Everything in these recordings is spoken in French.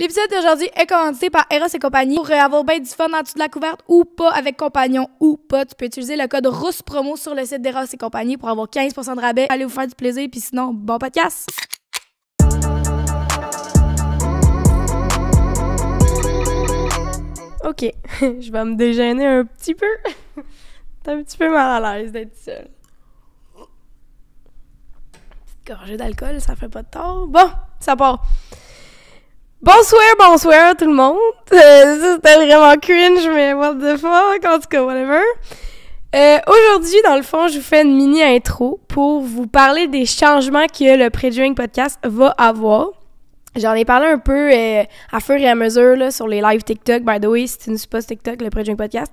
L'épisode d'aujourd'hui est commandité par Eros et compagnie. Pour avoir bien du fun en dessous de la couverte ou pas, avec compagnon ou pas, tu peux utiliser le code ROUSSE promo sur le site d'Eros et compagnie pour avoir 15% de rabais. Allez vous faire du plaisir, puis sinon, bon podcast! Ok, je vais me déjeuner un petit peu. T'es un petit peu mal à l'aise d'être seule. Petite gorgée d'alcool, ça fait pas de tort. Bon, ça part. Bonsoir, bonsoir tout le monde. Euh, c'était vraiment cringe, mais what the fuck, en tout cas, whatever. Euh, aujourd'hui, dans le fond, je vous fais une mini intro pour vous parler des changements que le Pre-Drink Podcast va avoir. J'en ai parlé un peu euh, à fur et à mesure là, sur les lives TikTok. By the way, si tu ne TikTok, le pre Podcast,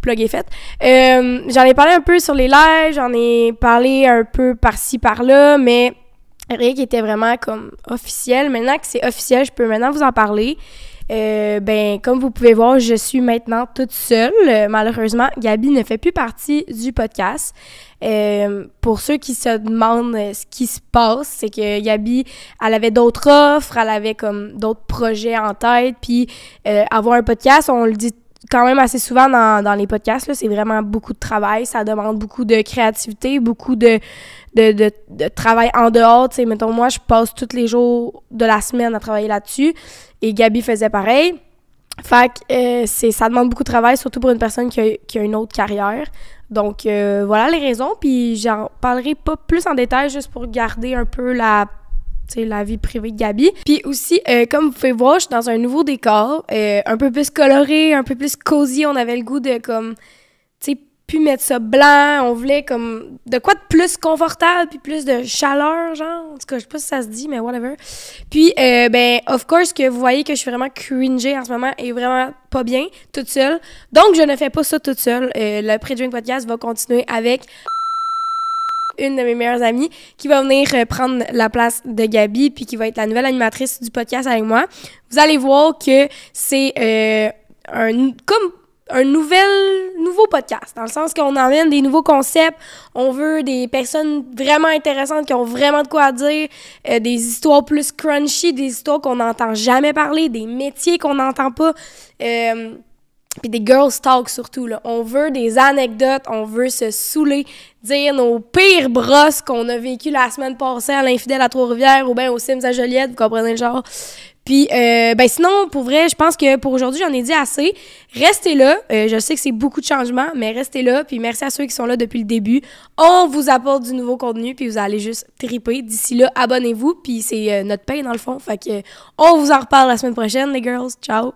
plug est fait. j'en ai parlé un peu sur les lives, j'en ai parlé un peu par-ci, par-là, mais rien qui était vraiment comme officiel. Maintenant que c'est officiel, je peux maintenant vous en parler. Euh, ben, comme vous pouvez voir, je suis maintenant toute seule. malheureusement, Gabi ne fait plus partie du podcast. Euh, pour ceux qui se demandent euh, ce qui se passe, c'est que Gabi, elle avait d'autres offres, elle avait comme d'autres projets en tête, puis euh, avoir un podcast, on le dit quand même assez souvent dans, dans les podcasts. C'est vraiment beaucoup de travail. Ça demande beaucoup de créativité, beaucoup de, de, de, travail en dehors. sais mettons, moi, je passe tous les jours de la semaine à travailler là-dessus. Et Gabi faisait pareil. Fait que euh, c'est, ça demande beaucoup de travail, surtout pour une personne qui a, qui a une autre carrière. Donc euh, voilà les raisons, puis j'en parlerai pas plus en détail juste pour garder un peu la la vie privée de Gabi. Puis aussi, euh, comme vous pouvez voir, je suis dans un nouveau décor, euh, un peu plus coloré, un peu plus cosy. On avait le goût de comme, tu sais, plus mettre ça blanc. On voulait comme de quoi de plus confortable, puis plus de chaleur, genre. En tout cas, je sais pas si ça se dit, mais whatever. Puis, euh, ben, of course que vous voyez que je suis vraiment cringée en ce moment et vraiment pas bien toute seule. Donc, je ne fais pas ça toute seule. Euh, le pre drink Podcast va continuer avec une de mes meilleures amies, qui va venir euh, prendre la place de Gabi, puis qui va être la nouvelle animatrice du podcast avec moi. Vous allez voir que c'est euh, un comme un nouvel nouveau podcast dans le sens qu'on emmène des nouveaux concepts, on veut des personnes vraiment intéressantes qui ont vraiment de quoi dire, euh, des histoires plus crunchy, des histoires qu'on n'entend jamais parler, des métiers qu'on n'entend pas. Euh, puis des girls talk surtout, là. On veut des anecdotes, on veut se saouler, dire nos pires brosses qu'on a vécues la semaine passée à l'Infidèle à Trois-Rivières ou bien au Sims à Joliette, vous comprenez le genre. Puis, euh, ben sinon, pour vrai, je pense que pour aujourd'hui, j'en ai dit assez. Restez là. Euh, je sais que c'est beaucoup de changements, mais restez là. Puis merci à ceux qui sont là depuis le début. On vous apporte du nouveau contenu, puis vous allez juste triper. D'ici là, abonnez-vous. Puis c'est euh, notre pain dans le fond. Fait que on vous en reparle la semaine prochaine, les girls. Ciao!